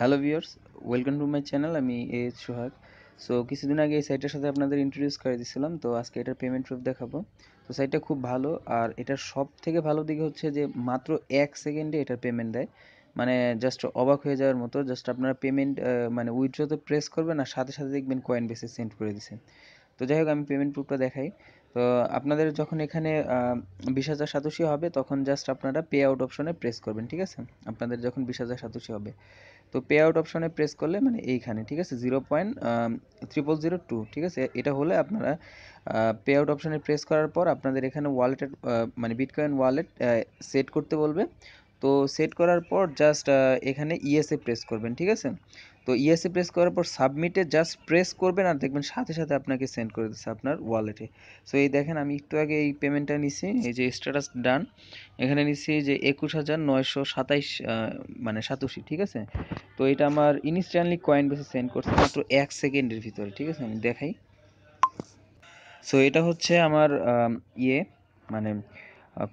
hello viewers welcome to my channel আমি A H Sohag so কিছুদিন আগে এই সাইটটার সাথে আপনাদের ইন্ট্রোডিউস করে দিয়েছিলাম তো আজকে এটার পেমেন্ট প্রুফ দেখাবো তো সাইটটা খুব ভালো আর এটার সব থেকে ভালো দিকে হচ্ছে যে মাত্র এক সেকেন্ডে এটার পেমেন্ট দেয় মানে জাস্ট অবাক হয়ে যাওয়ার মতো জাস্ট আপনারা পেমেন্ট মানে উইথড্র তো প্রেস করবেন আর সাথে সাথে দেখবেন কয়েন বেসে সেন্ড করে দিছে তো যাই হোক আমি পেমেন্ট প্রুফটা দেখাই তো আপনাদের যখন এখানে বিশ হাজার সাতাশি হবে তখন জাস্ট আপনারা পে আউট অপশনে প্রেস করবেন ঠিক আছে আপনাদের যখন বিশ হাজার সাতাশি হবে তো পে আউট অপশনে প্রেস করলে মানে এইখানে ঠিক আছে zero point triple zero two ঠিক আছে এটা হলে আপনারা পে আউট অপশনে প্রেস করার পর আপনাদের এখানে ওয়ালেটের মানে বিটকয়েন ওয়ালেট সেট করতে বলবে তো সেট করার পর জাস্ট এখানে ইএসএ প্রেস করবেন ঠিক আছে তো ইএসএ প্রেস করার পর সাবমিটে জাস্ট প্রেস করবেন আর দেখবেন সাথে সাথে আপনাকে সেন্ড করে দিচ্ছে আপনার ওয়ালেটে সো এই দেখেন আমি একটু আগে এই পেমেন্টটা নিছি এই যে স্ট্যাটাস ডান এখানে নিছি যে একুশ হাজার নয়শো সাতাইশ মানে সাতাশি ঠিক আছে তো এটা আমার ইনস্ট্যান্টলি কয়েন বেসে সেন্ড করছে মাত্র এক সেকেন্ডের ভিতরে ঠিক আছে আমি দেখাই সো এটা হচ্ছে আমার ইয়ে মানে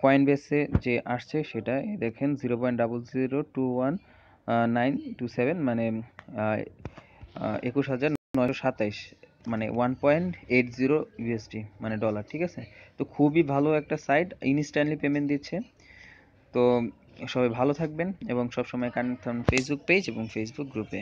কয়েন বেসে যে আসছে সেটা দেখেন zero point double zero two one nine two seven মানে একুশ হাজার নয়শো সাতাইশ মানে one point eight zero UST মানে ডলার ঠিক আছে তো খুবই ভালো একটা সাইট ইনস্ট্যান্টলি পেমেন্ট দিচ্ছে তো সবাই ভালো থাকবেন এবং সবসময় কানেক্ট থাকুন ফেসবুক পেজ এবং ফেসবুক গ্রুপে